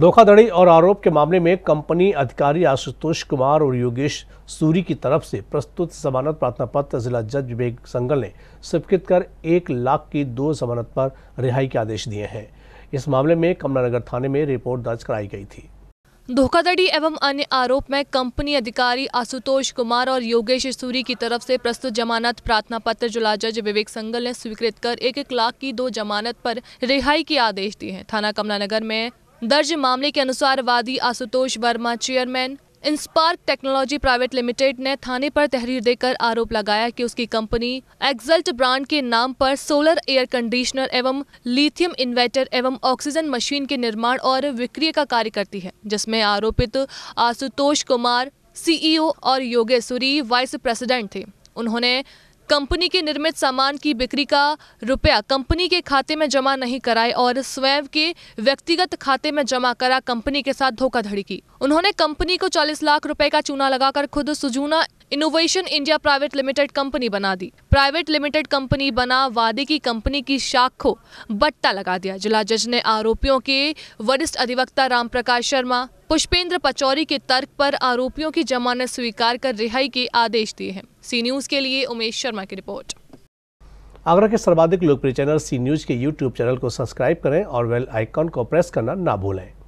धोखाधड़ी और आरोप के मामले में कंपनी अधिकारी आशुतोष कुमार और योगेश सूरी की तरफ से प्रस्तुत जमानत प्रार्थना पत्र जिला जज विवेक संगल ने स्वीकृत कर एक लाख की दो जमानत पर रिहाई के आदेश दिए हैं इस मामले में कमलानगर थाने में रिपोर्ट दर्ज कराई गई थी धोखाधड़ी एवं अन्य आरोप में कंपनी अधिकारी आशुतोष कुमार और योगेश सूरी की तरफ से प्रस्तुत जमानत प्रार्थना पत्र जिला जज विवेक संगल ने स्वीकृत कर एक एक लाख की दो जमानत पर रिहाई के आदेश दिए हैं थाना कमलानगर में दर्ज मामले के अनुसार वादी Ashutosh Verma chairman Inspark technology private limited ने थाने पर तहरीर देकर आरोप लगाया कि उसकी कंपनी एक्सल्ट ब्रांड के नाम पर सोलर एयर कंडीशनर एवं लिथियम इन्वेटर एवं ऑक्सीजन मशीन के निर्माण और विक्रय का कार्य करती है जिसमें आरोपित आशुतोष कुमार सीईओ और योगेश्वरी वाइस प्रेसिडेंट थे उन्होंने कंपनी के निर्मित सामान की बिक्री का रुपया कंपनी के खाते में जमा नहीं कराए और स्वयं के व्यक्तिगत खाते में जमा करा कंपनी के साथ धोखाधड़ी की उन्होंने कंपनी को 40 लाख रुपए का चूना लगाकर खुद सुजूना innovation India private limited company बना दी प्राइवेट लिमिटेड कंपनी बना वादे की कंपनी की शाख को बट्टा लगा दिया जिला जज ने आरोपियों के वरिष्ठ अधिवक्ता राम प्रकाश शर्मा पुष्पेंद्र पचौरी के तर्क पर आरोपियों की जमानत स्वीकार कर रिहाई के आदेश दिए हैं सी न्यूज के लिए उमेश शर्मा की रिपोर्ट आगरा के सर्वाधिक लोकप्रिय चैनल सी न्यूज के यूट्यूब चैनल को सब्सक्राइब करें और वेल आइकॉन को प्रेस करना ना भूलें